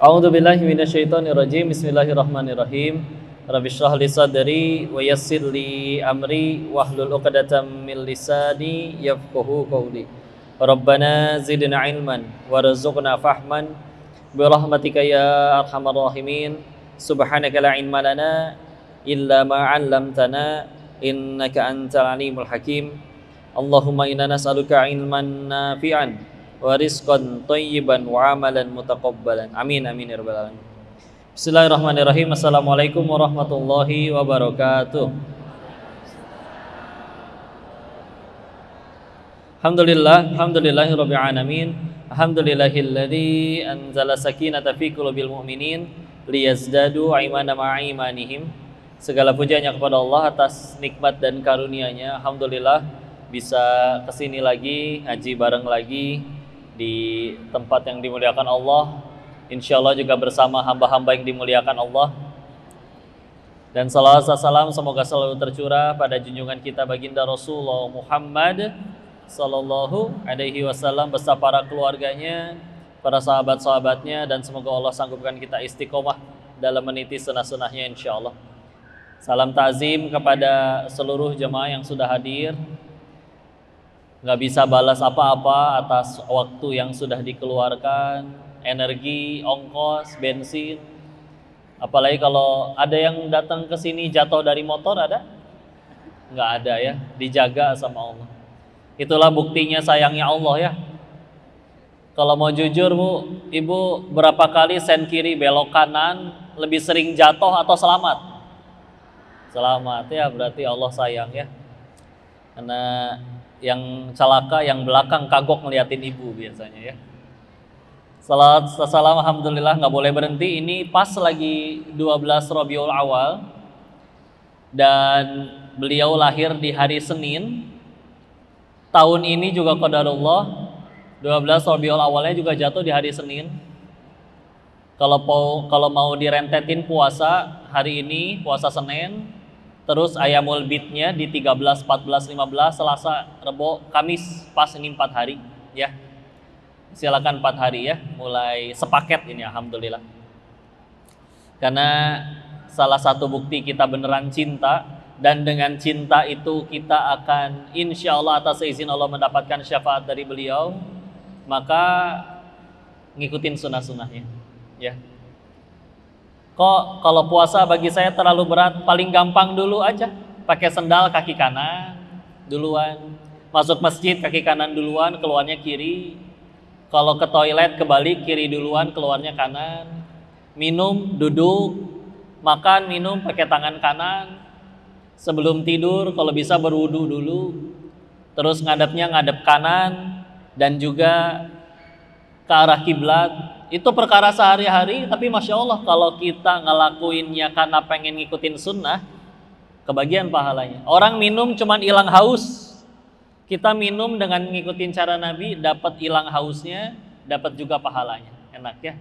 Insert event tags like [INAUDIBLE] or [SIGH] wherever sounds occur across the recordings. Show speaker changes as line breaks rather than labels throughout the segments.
A'udzu billahi minasyaitonir rajim. Bismillahirrahmanirrahim. Rabbi shrah li sadri wa yassir li amri wahlul 'uqdatam min lisani yafqahu qawli. Rabbana zidna ilman warzuqna fahman bi rahmatika ya arhamar rahimin. Subhanaka la ilma lana illa ma 'allamtana innaka antal alimul hakim. Allahumma inna nas'aluka ilman nafi'an wa rizqan tayyiban wa amalan mutaqabbalan. Amin amin ya rabbal alamin. Bismillahirrahmanirrahim. Assalamualaikum warahmatullahi wabarakatuh. Alhamdulillah, alhamdulillahi rabbil alamin. Alhamdulillahilladzi anzala sakinata fi qulubil mu'minin liyazdadu imana ma'imanihim Segala pujiannya kepada Allah atas nikmat dan karunia-Nya. Alhamdulillah bisa kesini lagi, ngaji bareng lagi, di tempat yang dimuliakan Allah Insya Allah juga bersama hamba-hamba yang dimuliakan Allah dan salawat salam semoga selalu tercurah pada junjungan kita baginda Rasulullah Muhammad Sallallahu Alaihi Wasallam beserta para keluarganya, para sahabat-sahabatnya dan semoga Allah sanggupkan kita istiqomah dalam meniti sunah-sunahnya insya Allah. Salam ta'zim kepada seluruh jemaah yang sudah hadir nggak bisa balas apa-apa atas waktu yang sudah dikeluarkan, energi, ongkos, bensin. Apalagi kalau ada yang datang ke sini jatuh dari motor ada? Nggak ada ya, dijaga sama Allah. Itulah buktinya sayangnya Allah ya. Kalau mau jujur bu, ibu berapa kali sen kiri belok kanan lebih sering jatuh atau selamat? Selamat ya berarti Allah sayang ya. Karena yang celaka yang belakang kagok ngeliatin ibu biasanya ya. Salat salam alhamdulillah nggak boleh berhenti. Ini pas lagi 12 Rabiul Awal dan beliau lahir di hari Senin. Tahun ini juga qadarullah 12 Rabiul Awalnya juga jatuh di hari Senin. Kalau mau kalau mau direntetin puasa hari ini puasa Senin, Terus ayam mulbitnya di 13, 14, 15, Selasa, Rebo, Kamis pas ini 4 hari ya. Silakan 4 hari ya, mulai sepaket ini alhamdulillah. Karena salah satu bukti kita beneran cinta dan dengan cinta itu kita akan insya Allah atas izin Allah mendapatkan syafaat dari beliau maka ngikutin sunnah-sunnahnya ya kok kalau puasa bagi saya terlalu berat, paling gampang dulu aja. Pakai sendal kaki kanan duluan, masuk masjid kaki kanan duluan, keluarnya kiri. Kalau ke toilet kebalik kiri duluan, keluarnya kanan. Minum, duduk, makan, minum pakai tangan kanan. Sebelum tidur kalau bisa berwudu dulu. Terus ngadepnya ngadep kanan dan juga ke arah kiblat itu perkara sehari-hari, tapi Masya Allah kalau kita ngelakuinnya karena pengen ngikutin sunnah, kebagian pahalanya. Orang minum cuman hilang haus. Kita minum dengan ngikutin cara Nabi, dapat hilang hausnya, dapat juga pahalanya. Enak ya.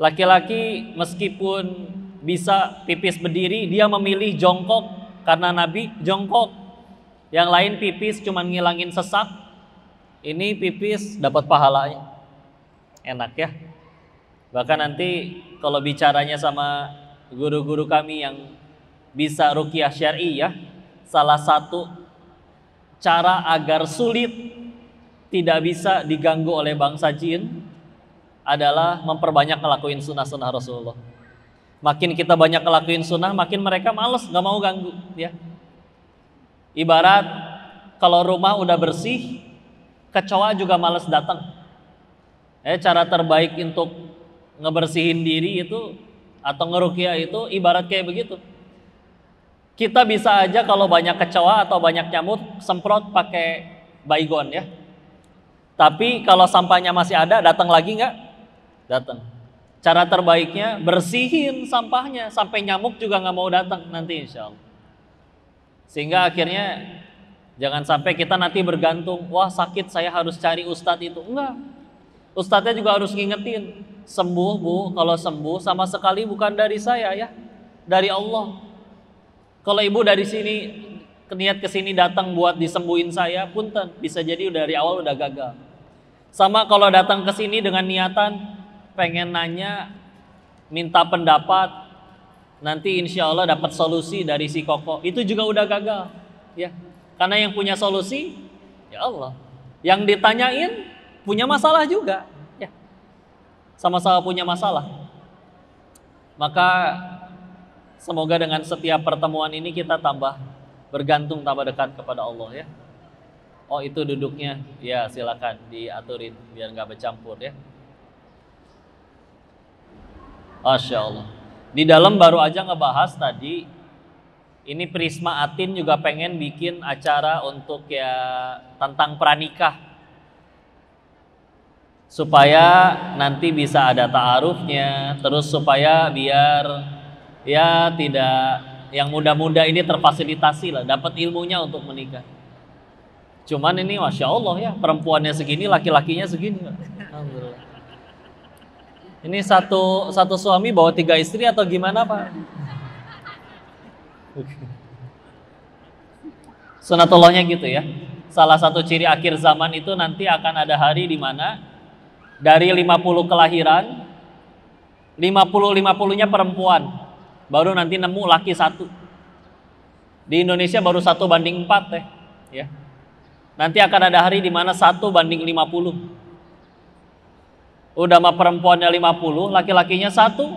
Laki-laki meskipun bisa pipis berdiri, dia memilih jongkok karena Nabi jongkok. Yang lain pipis cuman ngilangin sesak. Ini pipis dapat pahalanya enak ya. Bahkan nanti kalau bicaranya sama guru-guru kami yang bisa rukiah syari ya, salah satu cara agar sulit tidak bisa diganggu oleh bangsa jin adalah memperbanyak ngelakuin sunnah-sunnah Rasulullah. Makin kita banyak ngelakuin sunnah, makin mereka males, nggak mau ganggu. ya. Ibarat kalau rumah udah bersih, kecoa juga males datang. Eh cara terbaik untuk ngebersihin diri itu atau ngerukia itu ibarat kayak begitu. Kita bisa aja kalau banyak kecoa atau banyak nyamuk semprot pakai baygon ya. Tapi kalau sampahnya masih ada, datang lagi nggak? Datang. Cara terbaiknya bersihin sampahnya sampai nyamuk juga nggak mau datang nanti insya Allah. Sehingga akhirnya jangan sampai kita nanti bergantung, wah sakit saya harus cari ustadz itu. Enggak, Ustadznya juga harus ngingetin, sembuh bu, kalau sembuh sama sekali bukan dari saya ya, dari Allah. Kalau ibu dari sini niat kesini datang buat disembuhin saya, punten bisa jadi dari awal udah gagal. Sama kalau datang ke sini dengan niatan pengen nanya, minta pendapat, nanti insya Allah dapat solusi dari si koko. Itu juga udah gagal, ya. Karena yang punya solusi, ya Allah. Yang ditanyain, punya masalah juga. Ya. Sama-sama punya masalah. Maka semoga dengan setiap pertemuan ini kita tambah bergantung tambah dekat kepada Allah ya. Oh itu duduknya, ya silakan diaturin biar nggak bercampur ya. Masya Allah. Di dalam baru aja ngebahas tadi, ini Prisma Atin juga pengen bikin acara untuk ya tentang pranikah supaya nanti bisa ada ta'arufnya terus supaya biar ya tidak yang muda-muda ini terfasilitasi lah dapat ilmunya untuk menikah cuman ini masya Allah ya perempuannya segini laki-lakinya segini Alhamdulillah ini satu satu suami bawa tiga istri atau gimana pak sunatullahnya gitu ya salah satu ciri akhir zaman itu nanti akan ada hari di mana dari 50 kelahiran 50-50 nya perempuan baru nanti nemu laki satu di Indonesia baru satu banding 4 teh ya nanti akan ada hari di mana satu banding 50 udah mah perempuannya 50 laki-lakinya satu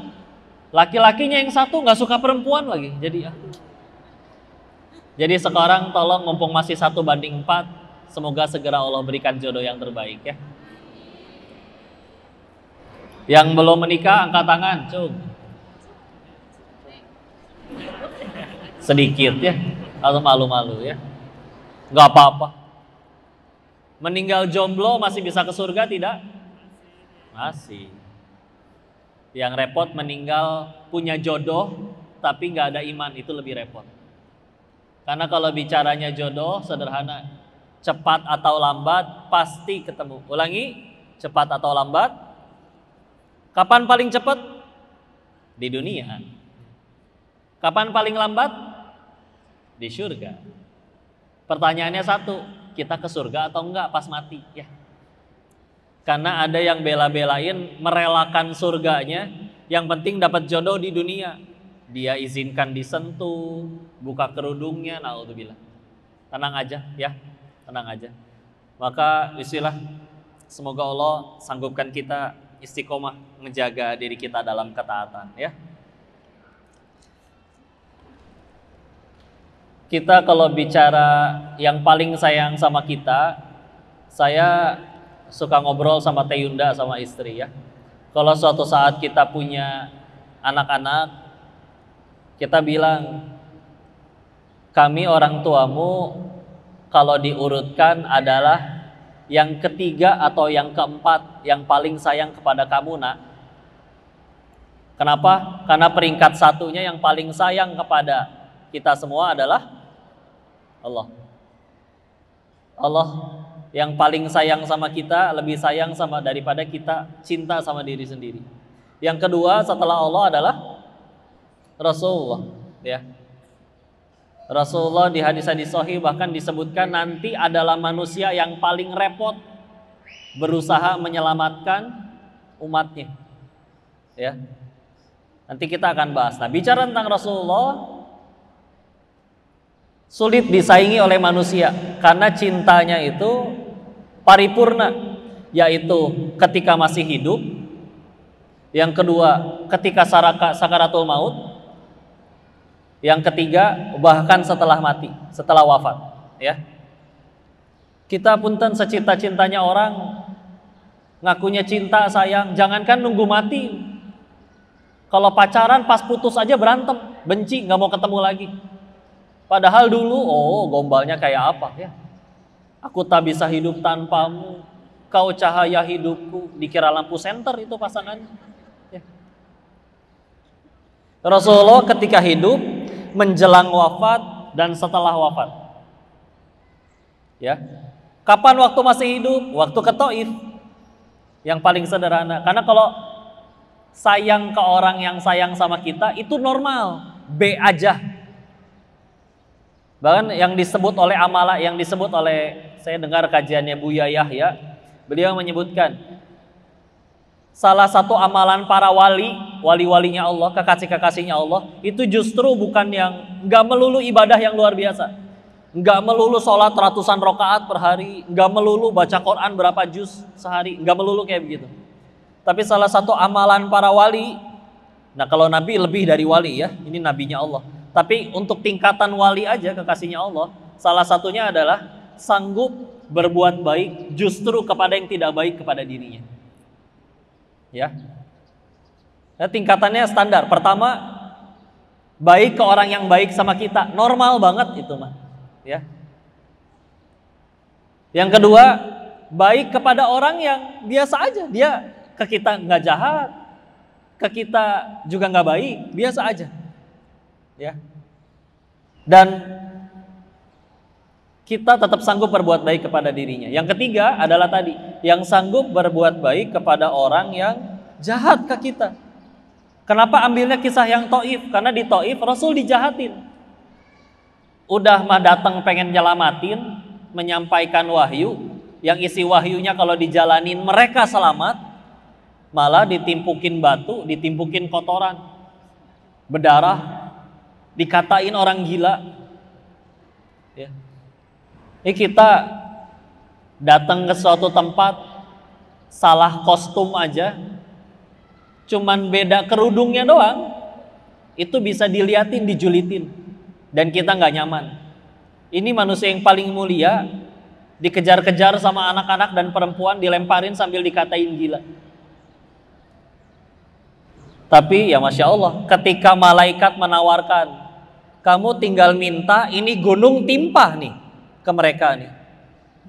laki-lakinya yang satu nggak suka perempuan lagi jadi ya. jadi sekarang tolong mumpung masih satu banding 4 semoga segera Allah berikan jodoh yang terbaik ya yang belum menikah angkat tangan, cung. Sedikit ya, atau malu-malu ya. Gak apa-apa. Meninggal jomblo masih bisa ke surga tidak? Masih. Yang repot meninggal punya jodoh tapi nggak ada iman itu lebih repot. Karena kalau bicaranya jodoh sederhana, cepat atau lambat pasti ketemu. Ulangi, cepat atau lambat Kapan paling cepat? Di dunia. Kapan paling lambat? Di surga. Pertanyaannya satu, kita ke surga atau enggak pas mati? Ya. Karena ada yang bela-belain merelakan surganya, yang penting dapat jodoh di dunia. Dia izinkan disentuh, buka kerudungnya, naudzubillah. Tenang aja ya, tenang aja. Maka istilah semoga Allah sanggupkan kita istiqomah menjaga diri kita dalam ketaatan ya. Kita kalau bicara yang paling sayang sama kita, saya suka ngobrol sama Teh sama istri ya. Kalau suatu saat kita punya anak-anak, kita bilang kami orang tuamu kalau diurutkan adalah yang ketiga atau yang keempat yang paling sayang kepada kamu nak. Kenapa? Karena peringkat satunya yang paling sayang kepada kita semua adalah Allah. Allah yang paling sayang sama kita lebih sayang sama daripada kita cinta sama diri sendiri. Yang kedua setelah Allah adalah Rasulullah, ya. Rasulullah di hadis-hadis sahih bahkan disebutkan nanti adalah manusia yang paling repot berusaha menyelamatkan umatnya. Ya. Nanti kita akan bahas. Nah, bicara tentang Rasulullah sulit disaingi oleh manusia karena cintanya itu paripurna yaitu ketika masih hidup yang kedua ketika saraka sakaratul maut yang ketiga, bahkan setelah mati, setelah wafat, ya. Kita punten secinta cintanya orang ngakunya cinta, sayang, jangankan nunggu mati. Kalau pacaran pas putus aja berantem, benci, nggak mau ketemu lagi. Padahal dulu, oh gombalnya kayak apa ya? Aku tak bisa hidup tanpamu, kau cahaya hidupku. Dikira lampu senter itu pasangannya. Ya. Rasulullah ketika hidup menjelang wafat dan setelah wafat. Ya. Kapan waktu masih hidup? Waktu ke Yang paling sederhana. Karena kalau sayang ke orang yang sayang sama kita itu normal. B aja. Bahkan yang disebut oleh amala, yang disebut oleh saya dengar kajiannya Buya Yahya, beliau menyebutkan salah satu amalan para wali, wali-walinya Allah, kekasih-kekasihnya Allah, itu justru bukan yang nggak melulu ibadah yang luar biasa. Nggak melulu sholat ratusan rokaat per hari, nggak melulu baca Quran berapa juz sehari, nggak melulu kayak begitu. Tapi salah satu amalan para wali, nah kalau Nabi lebih dari wali ya, ini nabinya Allah. Tapi untuk tingkatan wali aja kekasihnya Allah, salah satunya adalah sanggup berbuat baik justru kepada yang tidak baik kepada dirinya ya. Nah, tingkatannya standar. Pertama baik ke orang yang baik sama kita, normal banget itu mah, ya. Yang kedua, baik kepada orang yang biasa aja, dia ke kita nggak jahat, ke kita juga nggak baik, biasa aja, ya. Dan kita tetap sanggup berbuat baik kepada dirinya. Yang ketiga adalah tadi, yang sanggup berbuat baik kepada orang yang jahat ke kita. Kenapa ambilnya kisah yang Toif? Karena di Toif Rasul dijahatin. Udah mah datang pengen nyelamatin, menyampaikan wahyu, yang isi wahyunya kalau dijalanin mereka selamat, malah ditimpukin batu, ditimpukin kotoran, berdarah, dikatain orang gila. Ya ini kita datang ke suatu tempat salah kostum aja, cuman beda kerudungnya doang, itu bisa diliatin, dijulitin, dan kita nggak nyaman. Ini manusia yang paling mulia, dikejar-kejar sama anak-anak dan perempuan, dilemparin sambil dikatain gila. Tapi ya Masya Allah, ketika malaikat menawarkan, kamu tinggal minta, ini gunung timpah nih ke mereka nih.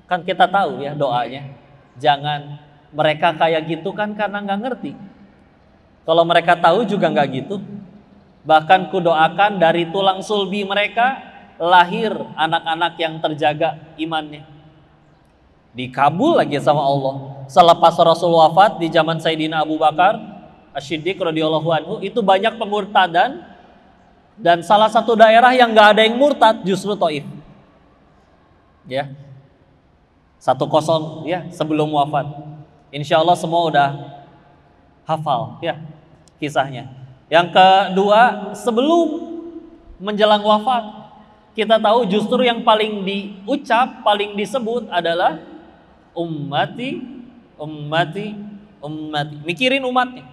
Kan kita tahu ya doanya. Jangan mereka kayak gitu kan karena nggak ngerti. Kalau mereka tahu juga nggak gitu. Bahkan ku doakan dari tulang sulbi mereka lahir anak-anak yang terjaga imannya. Dikabul lagi sama Allah. Selepas Rasul wafat di zaman Sayyidina Abu Bakar, Asyidik radhiyallahu anhu, itu banyak pengurtadan dan salah satu daerah yang nggak ada yang murtad justru Taif ya satu kosong ya sebelum wafat insya Allah semua udah hafal ya kisahnya yang kedua sebelum menjelang wafat kita tahu justru yang paling diucap paling disebut adalah ummati ummati ummati mikirin umatnya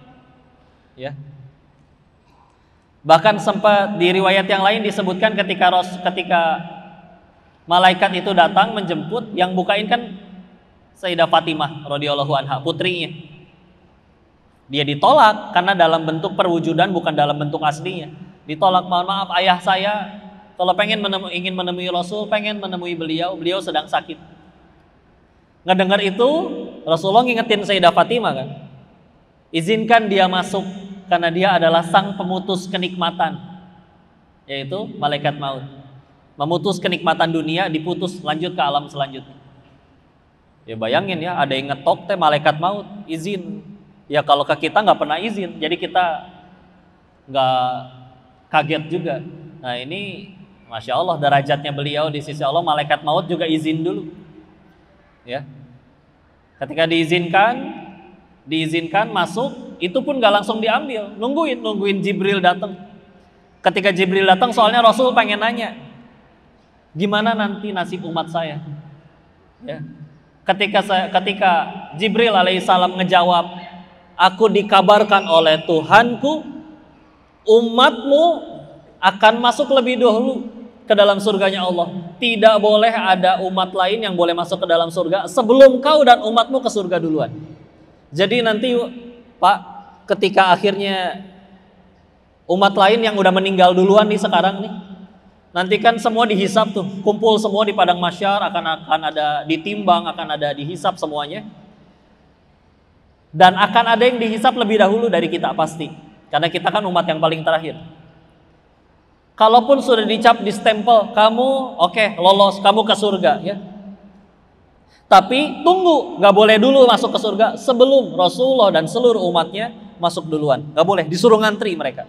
ya bahkan sempat di riwayat yang lain disebutkan ketika ros ketika Malaikat itu datang menjemput, yang bukain kan Sayyidah Fatimah radhiyallahu anha, putrinya. Dia ditolak karena dalam bentuk perwujudan bukan dalam bentuk aslinya. Ditolak, mohon maaf ayah saya kalau pengen menemu, ingin menemui Rasul, pengen menemui beliau, beliau sedang sakit. Ngedengar itu, Rasulullah ngingetin Sayyidah Fatimah kan. Izinkan dia masuk karena dia adalah sang pemutus kenikmatan yaitu malaikat maut memutus kenikmatan dunia diputus lanjut ke alam selanjutnya ya bayangin ya ada yang ngetok teh malaikat maut izin ya kalau ke kita nggak pernah izin jadi kita nggak kaget juga nah ini masya Allah derajatnya beliau di sisi Allah malaikat maut juga izin dulu ya ketika diizinkan diizinkan masuk itu pun nggak langsung diambil nungguin nungguin Jibril datang ketika Jibril datang soalnya Rasul pengen nanya Gimana nanti nasib umat saya? Ya. Ketika saya, ketika Jibril alaihissalam ngejawab, aku dikabarkan oleh Tuhanku, umatmu akan masuk lebih dahulu ke dalam surganya Allah. Tidak boleh ada umat lain yang boleh masuk ke dalam surga sebelum kau dan umatmu ke surga duluan. Jadi nanti Pak, ketika akhirnya umat lain yang udah meninggal duluan nih sekarang nih, Nanti kan semua dihisap tuh, kumpul semua di padang masyar, akan akan ada ditimbang, akan ada dihisap semuanya. Dan akan ada yang dihisap lebih dahulu dari kita pasti, karena kita kan umat yang paling terakhir. Kalaupun sudah dicap di stempel, kamu oke okay, lolos, kamu ke surga ya. Tapi tunggu, nggak boleh dulu masuk ke surga sebelum Rasulullah dan seluruh umatnya masuk duluan. Nggak boleh, disuruh ngantri mereka.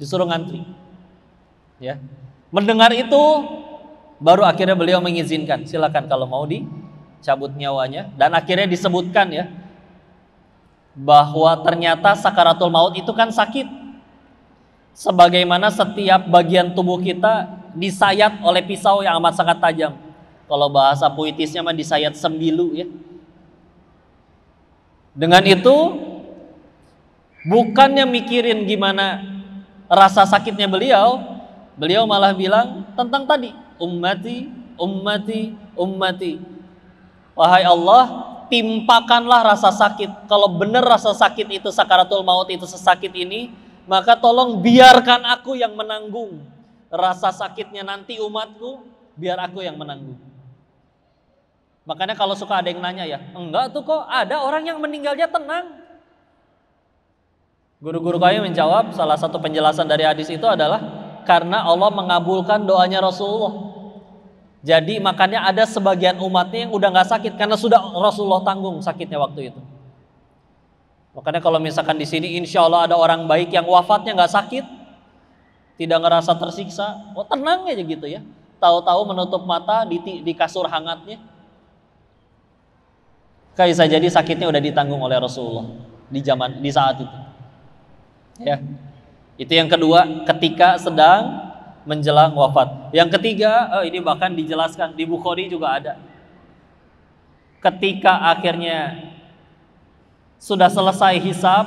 Disuruh ngantri. Ya. Mendengar itu baru akhirnya beliau mengizinkan. Silakan kalau mau dicabut nyawanya dan akhirnya disebutkan ya bahwa ternyata sakaratul maut itu kan sakit. Sebagaimana setiap bagian tubuh kita disayat oleh pisau yang amat sangat tajam. Kalau bahasa puitisnya mah disayat sembilu ya. Dengan itu bukannya mikirin gimana rasa sakitnya beliau, Beliau malah bilang tentang tadi, ummati, ummati, ummati. Wahai Allah, timpakanlah rasa sakit. Kalau benar rasa sakit itu sakaratul maut itu sesakit ini, maka tolong biarkan aku yang menanggung rasa sakitnya nanti umatku, biar aku yang menanggung. Makanya kalau suka ada yang nanya ya, enggak tuh kok ada orang yang meninggalnya tenang, Guru-guru kami menjawab salah satu penjelasan dari hadis itu adalah karena Allah mengabulkan doanya Rasulullah. Jadi makanya ada sebagian umatnya yang udah nggak sakit karena sudah Rasulullah tanggung sakitnya waktu itu. Makanya kalau misalkan di sini insya Allah ada orang baik yang wafatnya nggak sakit, tidak ngerasa tersiksa, oh tenang aja gitu ya. Tahu-tahu menutup mata di, di kasur hangatnya. Kayak bisa jadi sakitnya udah ditanggung oleh Rasulullah di zaman di saat itu. Ya. Itu yang kedua, ketika sedang menjelang wafat. Yang ketiga, oh ini bahkan dijelaskan di Bukhari juga ada. Ketika akhirnya sudah selesai hisab,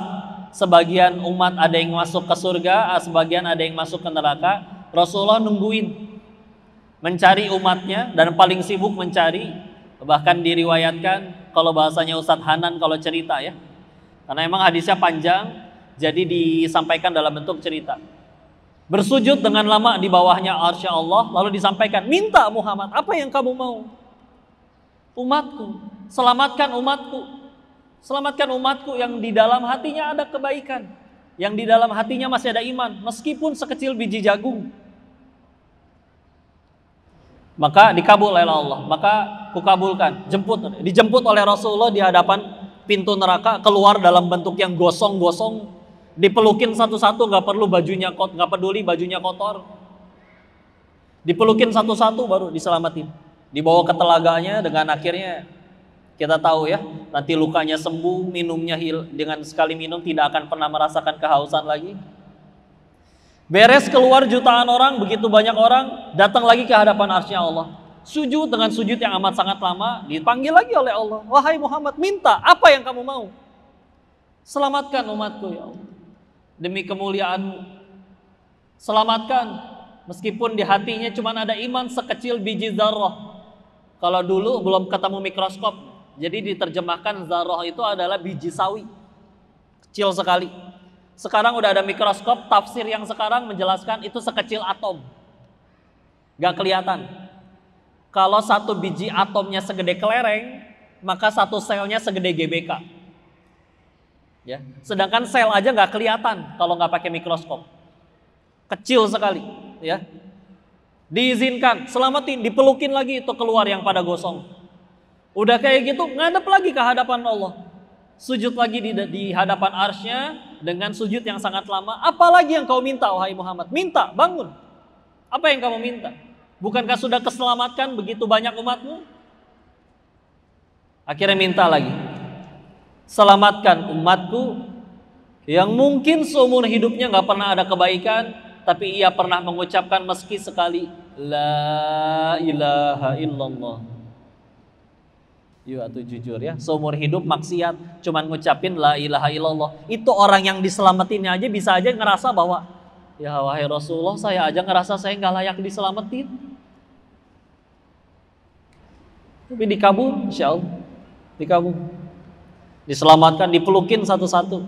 sebagian umat ada yang masuk ke surga, ah, sebagian ada yang masuk ke neraka. Rasulullah nungguin mencari umatnya dan paling sibuk mencari bahkan diriwayatkan kalau bahasanya Ustadz Hanan kalau cerita ya karena emang hadisnya panjang jadi disampaikan dalam bentuk cerita. Bersujud dengan lama di bawahnya arsya Allah, lalu disampaikan, minta Muhammad, apa yang kamu mau? Umatku, selamatkan umatku. Selamatkan umatku yang di dalam hatinya ada kebaikan. Yang di dalam hatinya masih ada iman, meskipun sekecil biji jagung. Maka dikabul oleh Allah, maka kukabulkan, jemput, dijemput oleh Rasulullah di hadapan pintu neraka keluar dalam bentuk yang gosong-gosong Dipelukin satu-satu nggak perlu bajunya kotor, nggak peduli bajunya kotor. Dipelukin satu-satu baru diselamatin. Dibawa ke telaganya dengan akhirnya kita tahu ya, nanti lukanya sembuh, minumnya hil dengan sekali minum tidak akan pernah merasakan kehausan lagi. Beres keluar jutaan orang, begitu banyak orang, datang lagi ke hadapan arsnya Allah. Sujud dengan sujud yang amat sangat lama, dipanggil lagi oleh Allah. Wahai Muhammad, minta apa yang kamu mau. Selamatkan umatku ya Allah demi kemuliaanmu. Selamatkan, meskipun di hatinya cuma ada iman sekecil biji zarah. Kalau dulu belum ketemu mikroskop, jadi diterjemahkan zarah itu adalah biji sawi. Kecil sekali. Sekarang udah ada mikroskop, tafsir yang sekarang menjelaskan itu sekecil atom. Gak kelihatan. Kalau satu biji atomnya segede kelereng, maka satu selnya segede GBK. Ya. Sedangkan sel aja nggak kelihatan kalau nggak pakai mikroskop. Kecil sekali. Ya. Diizinkan, selamatin, dipelukin lagi itu keluar yang pada gosong. Udah kayak gitu, ngadep lagi ke hadapan Allah. Sujud lagi di, di hadapan arsnya dengan sujud yang sangat lama. Apalagi yang kau minta, wahai Muhammad? Minta, bangun. Apa yang kamu minta? Bukankah sudah keselamatkan begitu banyak umatmu? Akhirnya minta lagi. Selamatkan umatku yang mungkin seumur hidupnya nggak pernah ada kebaikan, tapi ia pernah mengucapkan meski sekali La ilaha illallah. Yuk iya, atau jujur ya, seumur hidup maksiat cuman ngucapin la ilaha illallah. Itu orang yang diselamatin aja bisa aja ngerasa bahwa ya wahai Rasulullah saya aja ngerasa saya nggak layak diselamatin. Tapi dikabul, insya Allah. Dikabul diselamatkan, dipelukin satu-satu.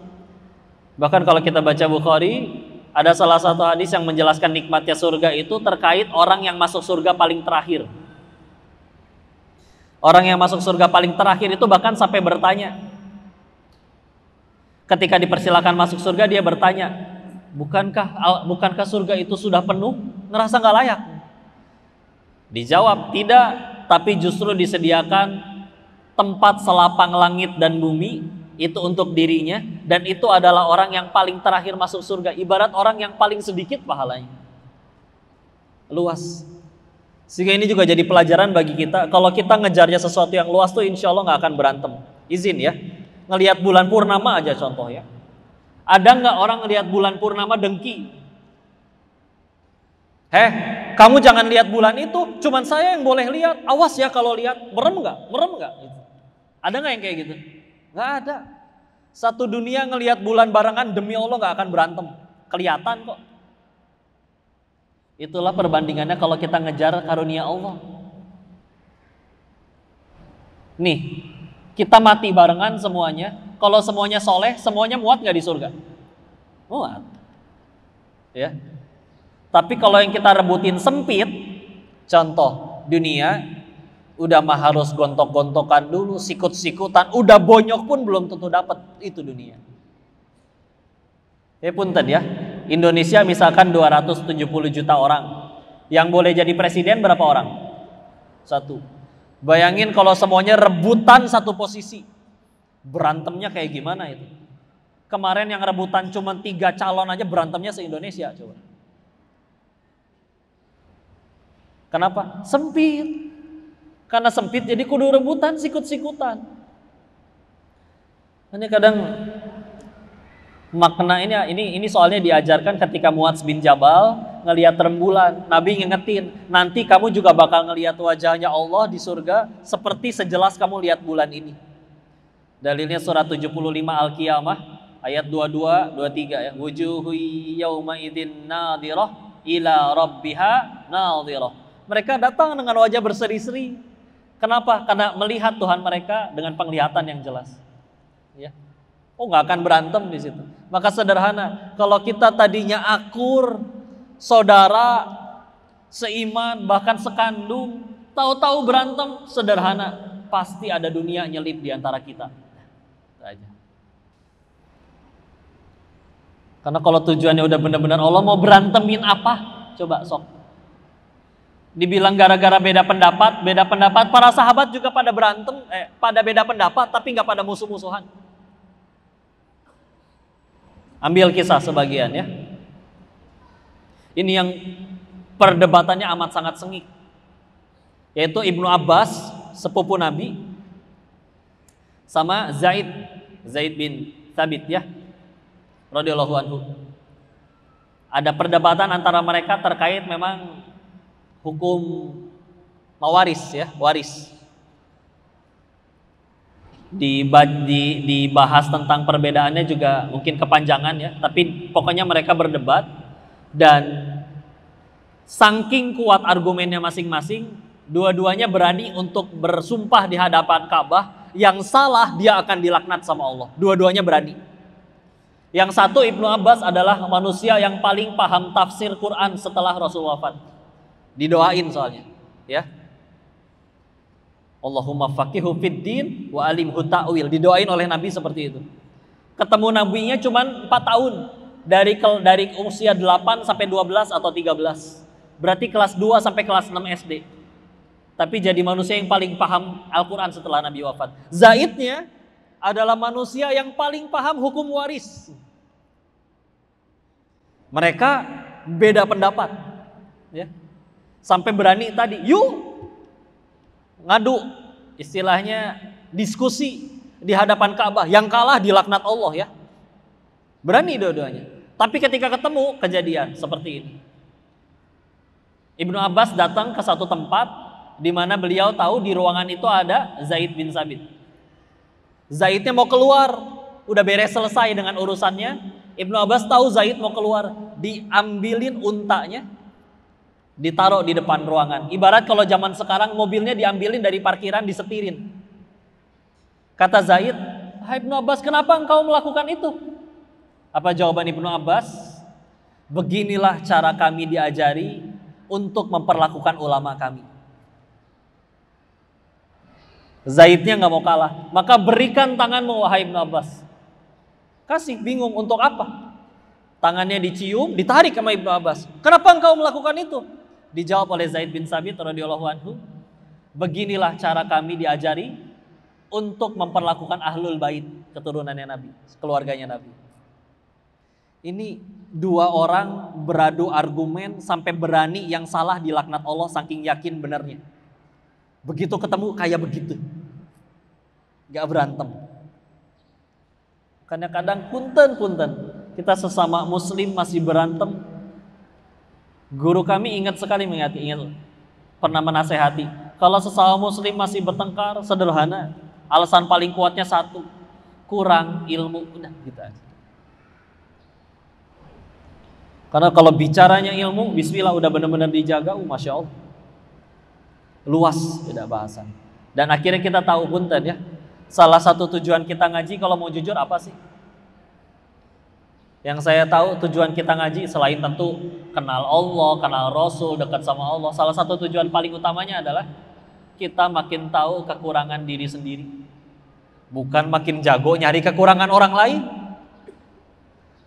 Bahkan kalau kita baca Bukhari, ada salah satu hadis yang menjelaskan nikmatnya surga itu terkait orang yang masuk surga paling terakhir. Orang yang masuk surga paling terakhir itu bahkan sampai bertanya. Ketika dipersilakan masuk surga dia bertanya, "Bukankah bukankah surga itu sudah penuh? Ngerasa nggak layak?" Dijawab, "Tidak, tapi justru disediakan tempat selapang langit dan bumi itu untuk dirinya dan itu adalah orang yang paling terakhir masuk surga ibarat orang yang paling sedikit pahalanya luas sehingga ini juga jadi pelajaran bagi kita kalau kita ngejarnya sesuatu yang luas tuh insya Allah nggak akan berantem izin ya ngelihat bulan purnama aja contoh ya ada nggak orang ngelihat bulan purnama dengki Heh, kamu jangan lihat bulan itu, cuman saya yang boleh lihat. Awas ya kalau lihat, merem nggak? Merem nggak? Gitu. Ada nggak yang kayak gitu? Nggak ada. Satu dunia ngelihat bulan barengan demi Allah nggak akan berantem. Kelihatan kok. Itulah perbandingannya kalau kita ngejar karunia Allah. Nih, kita mati barengan semuanya. Kalau semuanya soleh, semuanya muat nggak di surga? Muat. Ya, tapi kalau yang kita rebutin sempit, contoh dunia, udah mah harus gontok-gontokan dulu, sikut-sikutan, udah bonyok pun belum tentu dapat itu dunia. Ya punten ya, Indonesia misalkan 270 juta orang, yang boleh jadi presiden berapa orang? Satu. Bayangin kalau semuanya rebutan satu posisi, berantemnya kayak gimana itu? Kemarin yang rebutan cuma tiga calon aja berantemnya se-Indonesia coba. Kenapa? Sempit. Karena sempit jadi kudu rebutan, sikut-sikutan. Hanya kadang makna ini ini ini soalnya diajarkan ketika Muadz bin Jabal ngelihat rembulan. Nabi ngingetin, nanti kamu juga bakal ngelihat wajahnya Allah di surga seperti sejelas kamu lihat bulan ini. Dalilnya surat 75 Al-Qiyamah ayat 22 23 ya. Wujuhu yauma idzin nadirah ila rabbiha nadirah. Mereka datang dengan wajah berseri-seri. Kenapa? Karena melihat Tuhan mereka dengan penglihatan yang jelas. Ya. Oh, nggak akan berantem di situ. Maka sederhana, kalau kita tadinya akur, saudara, seiman, bahkan sekandung, tahu-tahu berantem, sederhana, pasti ada dunia nyelip di antara kita. Karena kalau tujuannya udah benar-benar Allah mau berantemin apa? Coba sok dibilang gara-gara beda pendapat, beda pendapat. Para sahabat juga pada berantem, eh, pada beda pendapat, tapi nggak pada musuh-musuhan. Ambil kisah sebagian ya. Ini yang perdebatannya amat sangat sengit. Yaitu Ibnu Abbas, sepupu Nabi, sama Zaid, Zaid bin Thabit ya. Radiyallahu anhu. Ada perdebatan antara mereka terkait memang hukum mawaris ya, waris. Di, di, dibahas tentang perbedaannya juga mungkin kepanjangan ya, tapi pokoknya mereka berdebat dan saking kuat argumennya masing-masing, dua-duanya berani untuk bersumpah di hadapan Ka'bah, yang salah dia akan dilaknat sama Allah. Dua-duanya berani. Yang satu Ibnu Abbas adalah manusia yang paling paham tafsir Quran setelah Rasul wafat Didoain soalnya, ya. Allahumma faqihu fid din wa alimhu ta'wil. Didoain oleh Nabi seperti itu. Ketemu nabinya cuma 4 tahun dari dari usia 8 sampai 12 atau 13. Berarti kelas 2 sampai kelas 6 SD. Tapi jadi manusia yang paling paham Al-Qur'an setelah Nabi wafat. Zaidnya adalah manusia yang paling paham hukum waris. Mereka beda pendapat, ya. Sampai berani tadi, yuk ngadu istilahnya diskusi di hadapan Ka'bah. Yang kalah dilaknat Allah ya. Berani dua-duanya. Tapi ketika ketemu kejadian seperti ini. Ibnu Abbas datang ke satu tempat di mana beliau tahu di ruangan itu ada Zaid bin Sabit. Zaidnya mau keluar, udah beres selesai dengan urusannya. Ibnu Abbas tahu Zaid mau keluar, diambilin untanya, ditaruh di depan ruangan. Ibarat kalau zaman sekarang mobilnya diambilin dari parkiran, disetirin. Kata Zaid, Ibnu Abbas kenapa engkau melakukan itu? Apa jawaban Ibnu Abbas? Beginilah cara kami diajari untuk memperlakukan ulama kami. Zaidnya nggak mau kalah, maka berikan tanganmu wahai Ibnu Abbas. Kasih bingung untuk apa? Tangannya dicium, ditarik sama Ibnu Abbas. Kenapa engkau melakukan itu? Dijawab oleh Zaid bin Sabit radhiyallahu anhu, beginilah cara kami diajari untuk memperlakukan ahlul bait keturunannya Nabi, keluarganya Nabi. Ini dua orang beradu argumen sampai berani yang salah dilaknat Allah saking yakin benarnya. Begitu ketemu kayak begitu. Gak berantem. Karena kadang punten-punten kita sesama muslim masih berantem Guru kami ingat sekali mengingat, ingat pernah menasehati. Kalau sesama muslim masih bertengkar, sederhana. Alasan paling kuatnya satu, kurang ilmu. Udah, gitu aja. Karena kalau bicaranya ilmu, bismillah udah benar-benar dijaga, uh, Masya Allah. Luas tidak bahasan. Dan akhirnya kita tahu punten ya, salah satu tujuan kita ngaji kalau mau jujur apa sih? Yang saya tahu tujuan kita ngaji selain tentu kenal Allah, kenal Rasul, dekat sama Allah. Salah satu tujuan paling utamanya adalah kita makin tahu kekurangan diri sendiri. Bukan makin jago nyari kekurangan orang lain.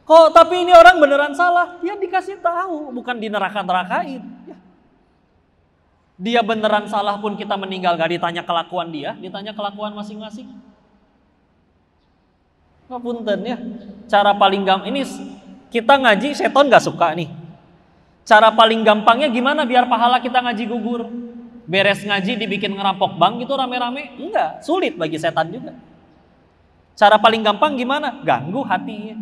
Kok tapi ini orang beneran salah? Ya dikasih tahu, bukan di neraka-nerakain. Ya. Dia beneran salah pun kita meninggal gak ditanya kelakuan dia, ditanya kelakuan masing-masing. Ngapunten ya. Cara paling gampang ini kita ngaji seton gak suka nih. Cara paling gampangnya gimana biar pahala kita ngaji gugur? Beres ngaji dibikin ngerampok bank gitu rame-rame? Enggak, sulit bagi setan juga. Cara paling gampang gimana? Ganggu hatinya.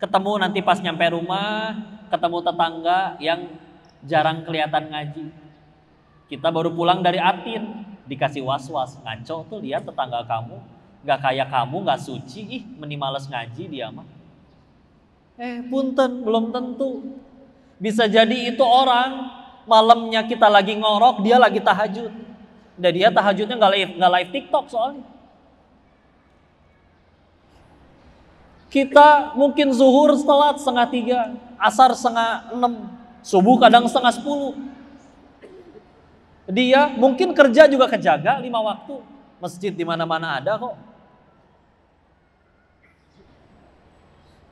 Ketemu nanti pas nyampe rumah, ketemu tetangga yang jarang kelihatan ngaji. Kita baru pulang dari Atin, dikasih was-was, ngaco tuh lihat tetangga kamu Gak kayak kamu, gak suci, ih meni males ngaji dia mah. Eh punten, belum tentu. Bisa jadi itu orang, malamnya kita lagi ngorok, dia lagi tahajud. Dan dia tahajudnya nggak live, nggak live TikTok soalnya. Kita mungkin zuhur setelah setengah tiga, asar setengah enam, subuh kadang setengah sepuluh. Dia mungkin kerja juga kejaga lima waktu, masjid di mana-mana ada kok.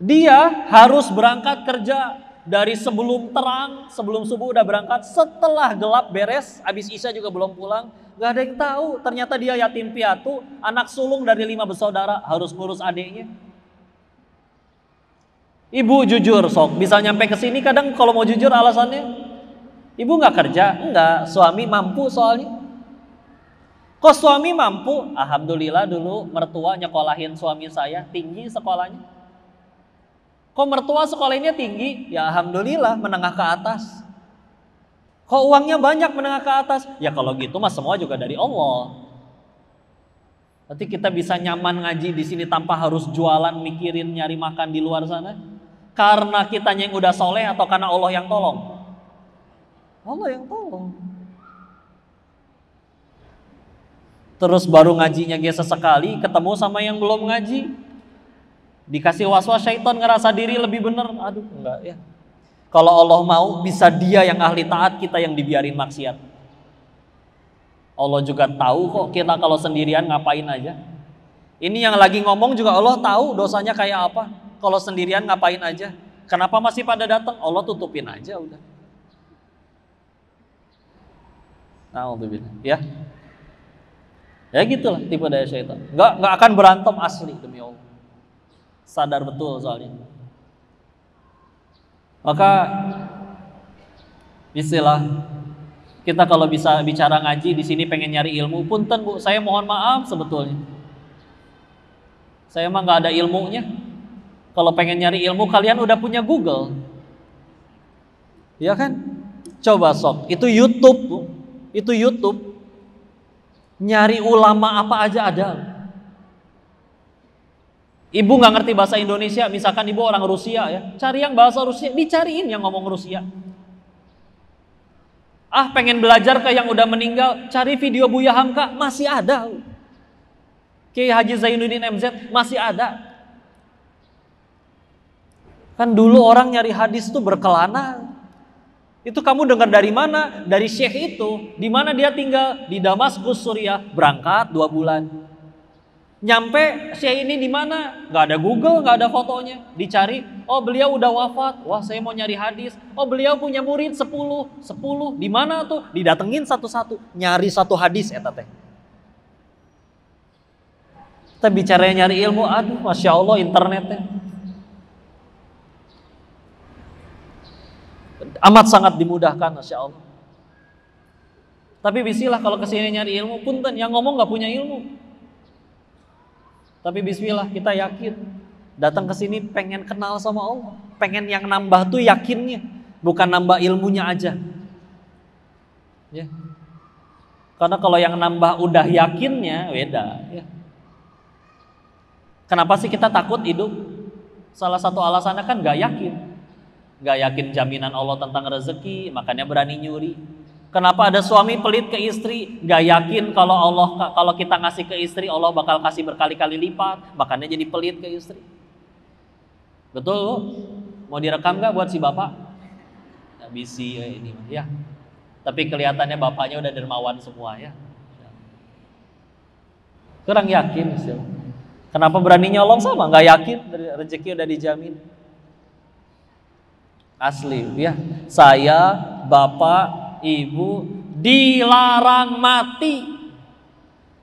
Dia harus berangkat kerja dari sebelum terang, sebelum subuh udah berangkat, setelah gelap beres, habis Isya juga belum pulang, gak ada yang tahu. Ternyata dia yatim piatu, anak sulung dari lima bersaudara, harus ngurus adiknya. Ibu jujur sok, bisa nyampe ke sini kadang kalau mau jujur alasannya, ibu nggak kerja, enggak, suami mampu soalnya. Kok suami mampu? Alhamdulillah dulu mertua nyekolahin suami saya, tinggi sekolahnya. Kok mertua sekolahnya tinggi? Ya alhamdulillah menengah ke atas. Kok uangnya banyak menengah ke atas? Ya kalau gitu mah semua juga dari Allah. Nanti kita bisa nyaman ngaji di sini tanpa harus jualan, mikirin, nyari makan di luar sana. Karena kitanya yang udah soleh atau karena Allah yang tolong? Allah yang tolong. Terus baru ngajinya gesa sekali, ketemu sama yang belum ngaji. Dikasih was-was syaitan ngerasa diri lebih benar. Aduh, enggak ya. Kalau Allah mau, bisa dia yang ahli taat, kita yang dibiarin maksiat. Allah juga tahu kok kita kalau sendirian ngapain aja. Ini yang lagi ngomong juga Allah tahu dosanya kayak apa. Kalau sendirian ngapain aja. Kenapa masih pada datang? Allah tutupin aja udah. Nauzubillah, ya. Ya gitulah tipe daya syaitan. Gak gak akan berantem asli demi Allah sadar betul soalnya. Maka istilah kita kalau bisa bicara ngaji di sini pengen nyari ilmu, punten Bu, saya mohon maaf sebetulnya. Saya emang nggak ada ilmunya. Kalau pengen nyari ilmu kalian udah punya Google. Ya kan? Coba sok, itu YouTube, Bu. Itu YouTube. Nyari ulama apa aja ada. Ibu nggak ngerti bahasa Indonesia, misalkan ibu orang Rusia ya, cari yang bahasa Rusia, dicariin yang ngomong Rusia. Ah, pengen belajar ke yang udah meninggal, cari video Buya Hamka, masih ada. Ki Haji Zainuddin MZ masih ada. Kan dulu orang nyari hadis tuh berkelana. Itu kamu dengar dari mana? Dari syekh itu. Di mana dia tinggal? Di Damaskus, Suriah. Berangkat dua bulan Nyampe saya ini di mana? nggak ada Google, nggak ada fotonya. Dicari, oh beliau udah wafat. Wah saya mau nyari hadis. Oh beliau punya murid sepuluh sepuluh Di mana tuh? Didatengin satu-satu. Nyari satu hadis ya teh. Kita bicara nyari ilmu, aduh Masya Allah internetnya. Amat sangat dimudahkan Masya Allah. Tapi bisilah kalau kesini nyari ilmu, punten yang ngomong nggak punya ilmu. Tapi bismillah kita yakin datang ke sini pengen kenal sama Allah, pengen yang nambah tuh yakinnya, bukan nambah ilmunya aja. Ya. Karena kalau yang nambah udah yakinnya beda, ya. Kenapa sih kita takut hidup? Salah satu alasannya kan gak yakin. Gak yakin jaminan Allah tentang rezeki, makanya berani nyuri. Kenapa ada suami pelit ke istri, gak yakin kalau Allah kalau kita ngasih ke istri Allah bakal kasih berkali-kali lipat, makanya jadi pelit ke istri. Betul Mau direkam nggak buat si bapak? bisi ya ini ya. Tapi kelihatannya bapaknya udah dermawan semua ya. Kurang yakin sih. Kenapa berani nyolong sama? Gak yakin rezeki udah dijamin. Asli ya. Saya, bapak, ibu dilarang mati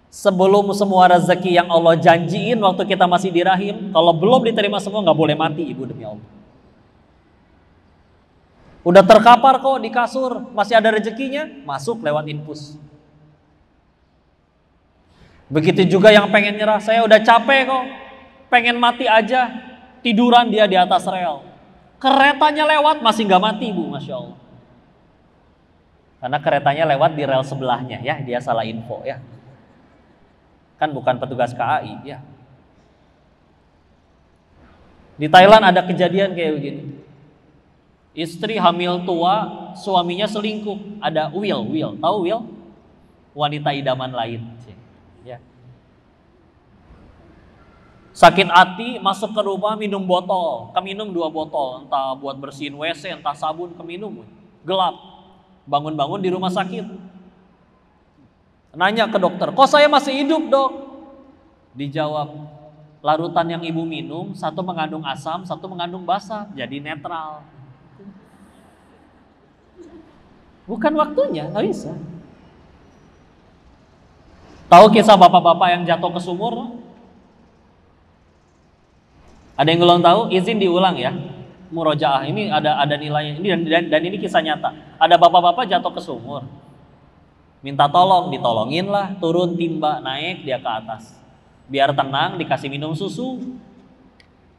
sebelum semua rezeki yang Allah janjiin waktu kita masih di rahim kalau belum diterima semua nggak boleh mati ibu demi Allah udah terkapar kok di kasur masih ada rezekinya masuk lewat infus begitu juga yang pengen nyerah saya udah capek kok pengen mati aja tiduran dia di atas rel keretanya lewat masih nggak mati ibu masya Allah karena keretanya lewat di rel sebelahnya ya, dia salah info ya. Kan bukan petugas KAI ya. Di Thailand ada kejadian kayak begini. Istri hamil tua, suaminya selingkuh. Ada will, will. Tahu will? Wanita idaman lain. Ya. Sakit hati, masuk ke rumah minum botol. Keminum dua botol. Entah buat bersihin WC, entah sabun, keminum. Gelap. Bangun-bangun di rumah sakit. Nanya ke dokter, kok saya masih hidup dok? Dijawab, larutan yang ibu minum, satu mengandung asam, satu mengandung basa, jadi netral. Bukan waktunya, nggak bisa. Tahu kisah bapak-bapak yang jatuh ke sumur? Ada yang belum tahu? Izin diulang ya murojaah ini ada ada nilainya ini dan, dan, dan ini kisah nyata ada bapak-bapak jatuh ke sumur minta tolong ditolongin lah turun timba naik dia ke atas biar tenang dikasih minum susu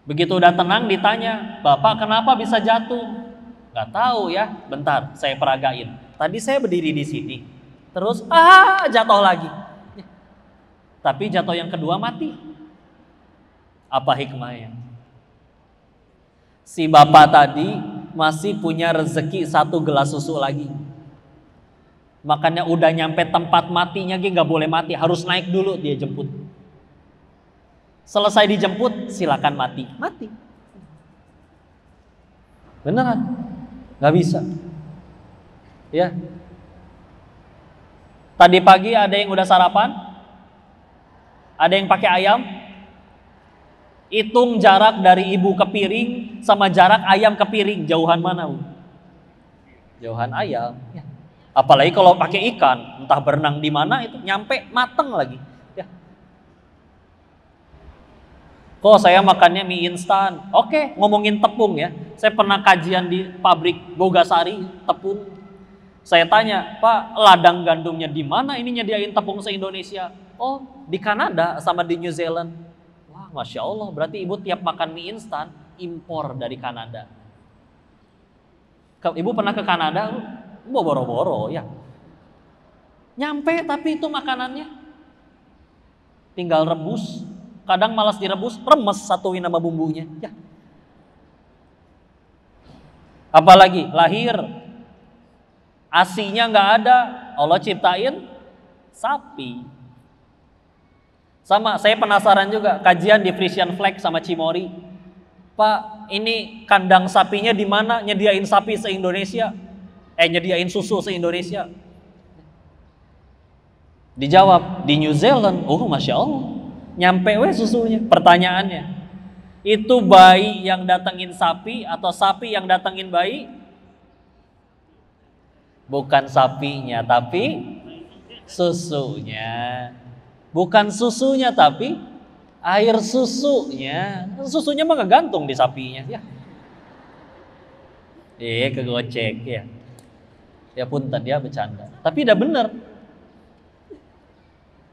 begitu udah tenang ditanya bapak kenapa bisa jatuh nggak tahu ya bentar saya peragain tadi saya berdiri di sini terus ah jatuh lagi tapi jatuh yang kedua mati apa hikmahnya si bapak tadi masih punya rezeki satu gelas susu lagi. Makanya udah nyampe tempat matinya dia nggak boleh mati, harus naik dulu dia jemput. Selesai dijemput, silakan mati. Mati. Beneran? Nggak bisa. Ya. Tadi pagi ada yang udah sarapan, ada yang pakai ayam, Hitung jarak dari ibu ke piring sama jarak ayam ke piring, jauhan mana? Bu? Jauhan ayam. Ya. Apalagi kalau pakai ikan, entah berenang di mana itu nyampe mateng lagi. Ya. Kok saya makannya mie instan? Oke, ngomongin tepung ya. Saya pernah kajian di pabrik Bogasari, tepung. Saya tanya, Pak, ladang gandumnya di mana ini nyediain tepung se-Indonesia? Oh, di Kanada sama di New Zealand. Masya Allah, berarti ibu tiap makan mie instan, impor dari Kanada. Ibu pernah ke Kanada, boro-boro ya. Nyampe tapi itu makanannya. Tinggal rebus, kadang malas direbus, remes satuin nama bumbunya. Ya. Apalagi lahir, asinya nggak ada, Allah ciptain sapi. Sama, saya penasaran juga kajian di Frisian Flag sama Cimori. Pak, ini kandang sapinya di mana? Nyediain sapi se-Indonesia? Eh, nyediain susu se-Indonesia? Dijawab, di New Zealand. Oh, Masya Allah. Nyampe weh susunya. Pertanyaannya, itu bayi yang datengin sapi atau sapi yang datengin bayi? Bukan sapinya, tapi susunya. Bukan susunya tapi air susunya. Susunya mah gantung di sapinya ya. Eh kegocek ya. Ya punten dia bercanda. Tapi udah bener.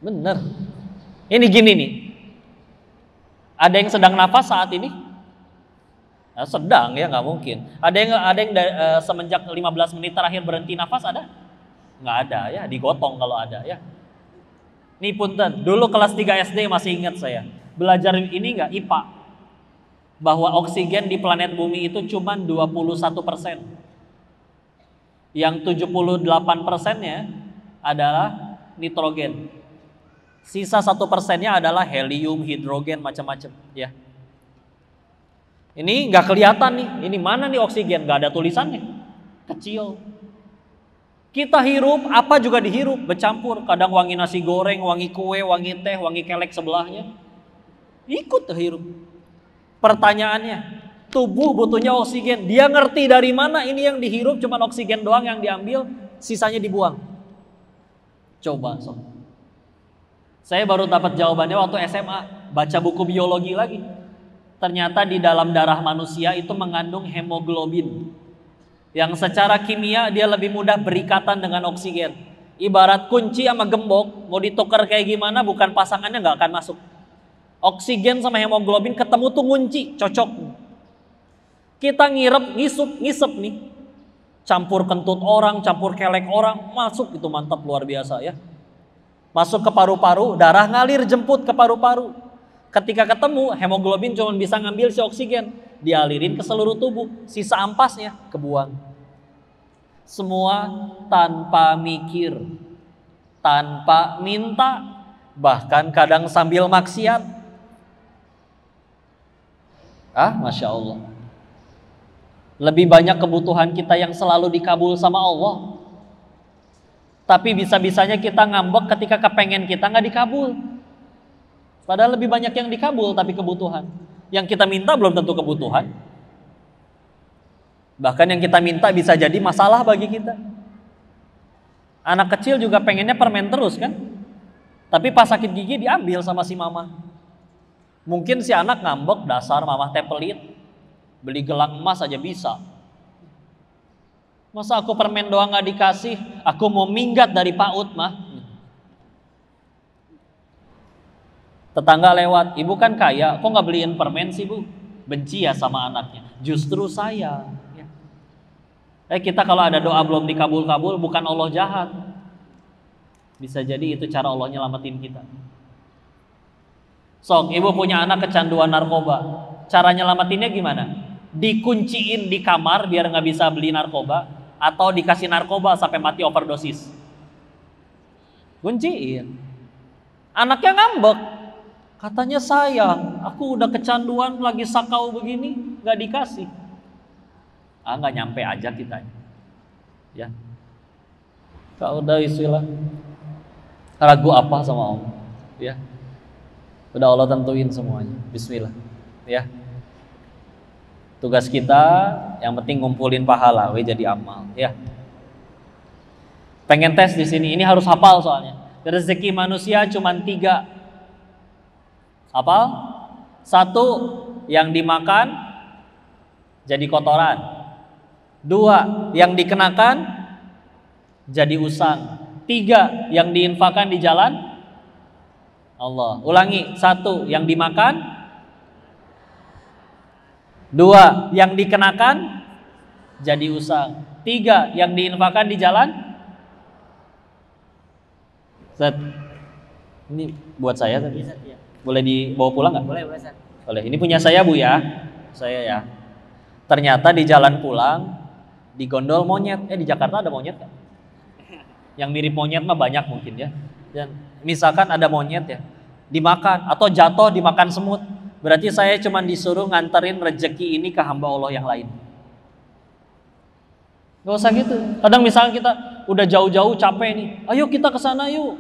Bener. Ini gini nih. Ada yang sedang nafas saat ini? Nah, sedang ya nggak mungkin. Ada yang ada yang uh, semenjak 15 menit terakhir berhenti nafas ada? Nggak ada ya, digotong kalau ada ya. Nih punten, dulu kelas 3 SD masih ingat saya. Belajar ini nggak IPA. Bahwa oksigen di planet bumi itu cuma 21 persen. Yang 78 persennya adalah nitrogen. Sisa satu persennya adalah helium, hidrogen, macam-macam. Ya. Ini nggak kelihatan nih. Ini mana nih oksigen? Nggak ada tulisannya. Kecil. Kita hirup, apa juga dihirup, bercampur. Kadang wangi nasi goreng, wangi kue, wangi teh, wangi kelek sebelahnya. Ikut terhirup. Pertanyaannya, tubuh butuhnya oksigen. Dia ngerti dari mana ini yang dihirup cuma oksigen doang yang diambil, sisanya dibuang. Coba so. Saya baru dapat jawabannya waktu SMA, baca buku biologi lagi. Ternyata di dalam darah manusia itu mengandung hemoglobin yang secara kimia dia lebih mudah berikatan dengan oksigen. Ibarat kunci sama gembok, mau ditukar kayak gimana bukan pasangannya nggak akan masuk. Oksigen sama hemoglobin ketemu tuh ngunci, cocok. Kita ngirep, ngisup, ngisep nih. Campur kentut orang, campur kelek orang, masuk itu mantap luar biasa ya. Masuk ke paru-paru, darah ngalir jemput ke paru-paru. Ketika ketemu, hemoglobin cuma bisa ngambil si oksigen dialirin ke seluruh tubuh, sisa ampasnya kebuang. Semua tanpa mikir, tanpa minta, bahkan kadang sambil maksiat. Ah, Masya Allah. Lebih banyak kebutuhan kita yang selalu dikabul sama Allah. Tapi bisa-bisanya kita ngambek ketika kepengen kita nggak dikabul. Padahal lebih banyak yang dikabul tapi kebutuhan. Yang kita minta belum tentu kebutuhan. Bahkan yang kita minta bisa jadi masalah bagi kita. Anak kecil juga pengennya permen terus kan? Tapi pas sakit gigi diambil sama si mama. Mungkin si anak ngambek dasar mama tepelit. Beli gelang emas aja bisa. Masa aku permen doang gak dikasih? Aku mau minggat dari pak mah. Tetangga lewat, ibu kan kaya, kok nggak beliin permen sih bu? Benci ya sama anaknya. Justru saya. Eh kita kalau ada doa belum dikabul-kabul, bukan Allah jahat. Bisa jadi itu cara Allah nyelamatin kita. Sok, ibu punya anak kecanduan narkoba. Cara nyelamatinnya gimana? Dikunciin di kamar biar nggak bisa beli narkoba, atau dikasih narkoba sampai mati overdosis. Kunciin. Anaknya ngambek, Katanya sayang, aku udah kecanduan lagi sakau begini, nggak dikasih. Ah nggak nyampe aja kita, ya. kalau udah istilah ragu apa sama Allah, ya. Udah Allah tentuin semuanya. Bismillah, ya. Tugas kita yang penting ngumpulin pahala, we jadi amal, ya. Pengen tes di sini, ini harus hafal soalnya. Rezeki manusia cuma tiga, apa? Satu yang dimakan jadi kotoran. Dua yang dikenakan jadi usang. Tiga yang diinfakan di jalan Allah. Ulangi, satu yang dimakan, dua yang dikenakan jadi usang. Tiga yang diinfakan di jalan. Set. Ini buat saya tadi. Iya, iya. Boleh dibawa pulang nggak? Boleh, boleh, Boleh. Ini punya saya, Bu ya. Saya ya. Ternyata di jalan pulang di gondol monyet. Eh di Jakarta ada monyet kan? Yang mirip monyet mah banyak mungkin ya. Dan misalkan ada monyet ya, dimakan atau jatuh dimakan semut. Berarti saya cuma disuruh nganterin rezeki ini ke hamba Allah yang lain. Gak usah gitu. Kadang misalnya kita udah jauh-jauh capek nih, ayo kita ke sana yuk.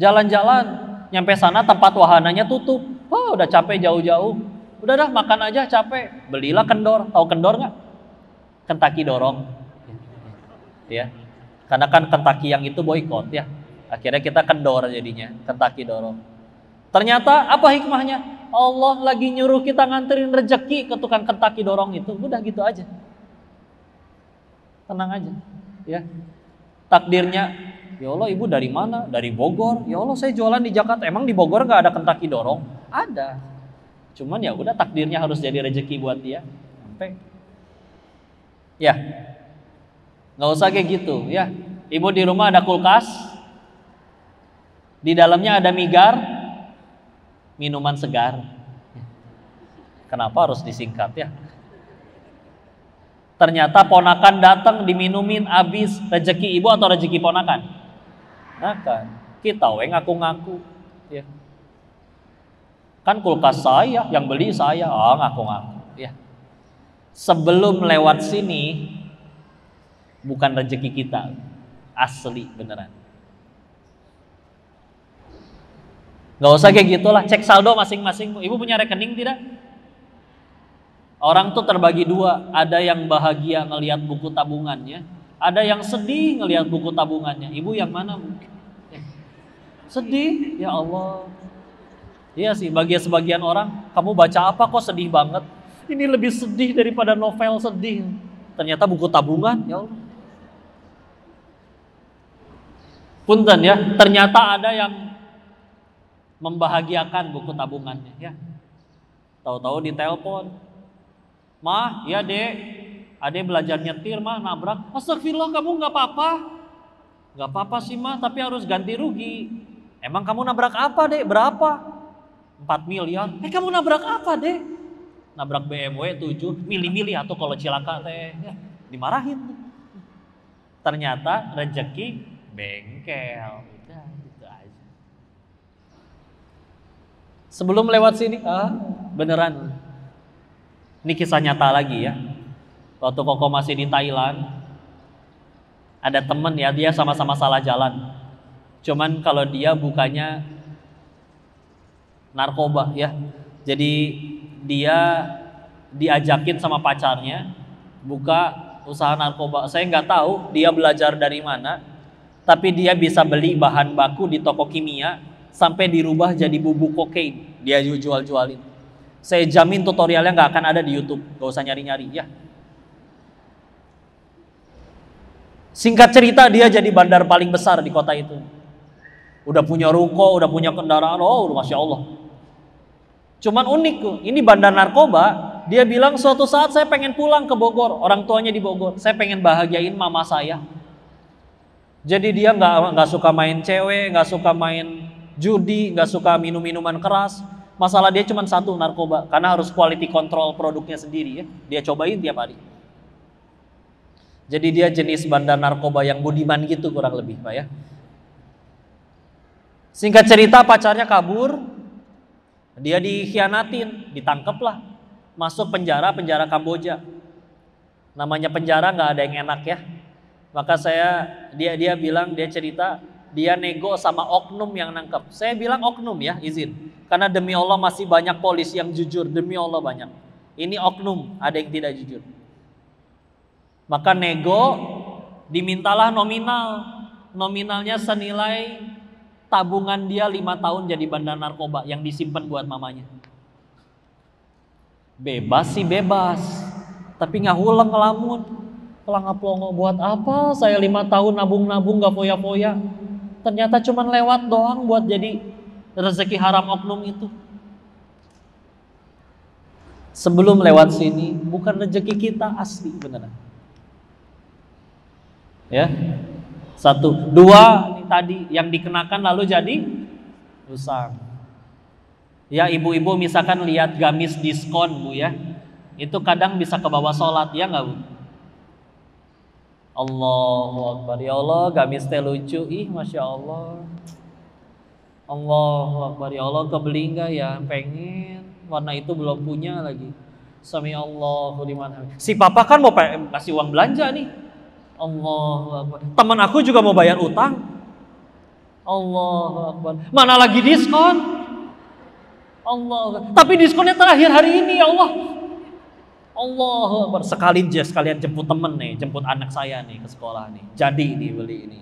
Jalan-jalan, nyampe sana tempat wahananya tutup. Oh, udah capek jauh-jauh. Udah dah makan aja capek. Belilah kendor. Tahu kendor nggak? Kentaki dorong. Ya. Karena kan kentaki yang itu boykot ya. Akhirnya kita kendor jadinya, Kentaki dorong. Ternyata apa hikmahnya? Allah lagi nyuruh kita nganterin rejeki ke tukang Kentaki dorong itu. Udah gitu aja. Tenang aja. Ya. Takdirnya Ya Allah, ibu dari mana? Dari Bogor. Ya Allah, saya jualan di Jakarta. Emang di Bogor nggak ada Kentucky Dorong? Ada. Cuman ya udah takdirnya harus jadi rezeki buat dia. Sampai. Ya. Nggak usah kayak gitu, ya. Ibu di rumah ada kulkas. Di dalamnya ada migar, minuman segar. Kenapa harus disingkat ya? Ternyata ponakan datang diminumin habis rezeki ibu atau rezeki ponakan? akan kita weng ngaku-ngaku ya kan kulkas saya yang beli saya oh ngaku-ngaku ya sebelum lewat sini bukan rezeki kita asli beneran nggak usah kayak gitulah cek saldo masing-masing ibu punya rekening tidak orang tuh terbagi dua ada yang bahagia ngelihat buku tabungannya ada yang sedih ngelihat buku tabungannya. Ibu yang mana? Sedih, ya Allah. Iya sih, bagi sebagian orang, kamu baca apa kok sedih banget? Ini lebih sedih daripada novel sedih. Ternyata buku tabungan, ya Allah. Punten ya, ternyata ada yang membahagiakan buku tabungannya ya. Tahu-tahu ditelepon. Mah, ya dek, ada belajar nyetir mah nabrak, astagfirullah kamu nggak apa-apa. Nggak apa-apa sih mah, tapi harus ganti rugi. Emang kamu nabrak apa deh? Berapa? 4 miliar. Eh kamu nabrak apa deh? Nabrak BMW 7, mili mili atau kalau cilaka teh. Ya, dimarahin. Ternyata rezeki bengkel. Gitu Sebelum lewat sini, ah, beneran. Ini kisah nyata lagi ya. Waktu Koko masih di Thailand, ada temen ya, dia sama-sama salah jalan. Cuman kalau dia bukanya narkoba ya. Jadi dia diajakin sama pacarnya buka usaha narkoba. Saya nggak tahu dia belajar dari mana, tapi dia bisa beli bahan baku di toko kimia sampai dirubah jadi bubuk kokain. Dia jual-jualin. Saya jamin tutorialnya nggak akan ada di YouTube, gak usah nyari-nyari ya. Singkat cerita dia jadi bandar paling besar di kota itu. Udah punya ruko, udah punya kendaraan, oh Masya Allah. Cuman unik, ini bandar narkoba, dia bilang suatu saat saya pengen pulang ke Bogor, orang tuanya di Bogor, saya pengen bahagiain mama saya. Jadi dia nggak nggak suka main cewek, nggak suka main judi, nggak suka minum minuman keras. Masalah dia cuma satu narkoba, karena harus quality control produknya sendiri ya. Dia cobain tiap hari. Jadi dia jenis bandar narkoba yang budiman gitu kurang lebih Pak ya. Singkat cerita pacarnya kabur, dia dikhianatin, lah, masuk penjara penjara Kamboja. Namanya penjara nggak ada yang enak ya. Maka saya dia dia bilang dia cerita dia nego sama oknum yang nangkep. Saya bilang oknum ya izin, karena demi Allah masih banyak polisi yang jujur demi Allah banyak. Ini oknum ada yang tidak jujur. Maka nego dimintalah nominal. Nominalnya senilai tabungan dia lima tahun jadi bandar narkoba yang disimpan buat mamanya. Bebas sih bebas, tapi nggak hulang ngelamun. Pelangga pelongo buat apa? Saya lima tahun nabung-nabung gak foya-foya. Ternyata cuma lewat doang buat jadi rezeki haram oknum itu. Sebelum lewat sini, bukan rezeki kita asli beneran. Ya. Satu, dua ini tadi yang dikenakan lalu jadi rusak. Ya ibu-ibu misalkan lihat gamis diskon bu ya, itu kadang bisa ke bawah sholat ya nggak bu? Allahu Akbar ya Allah gamis teh lucu ih masya Allah. Allahu Akbar ya Allah kebeli nggak ya pengen warna itu belum punya lagi. Sami Allahu liman Si papa kan mau kasih uang belanja nih Allah Teman aku juga mau bayar utang. Allah Mana lagi diskon? Allah. Tapi diskonnya terakhir hari ini ya Allah. Allah Akbar. Sekali jas sekalian jemput temen nih, jemput anak saya nih ke sekolah nih. Jadi ini beli ini.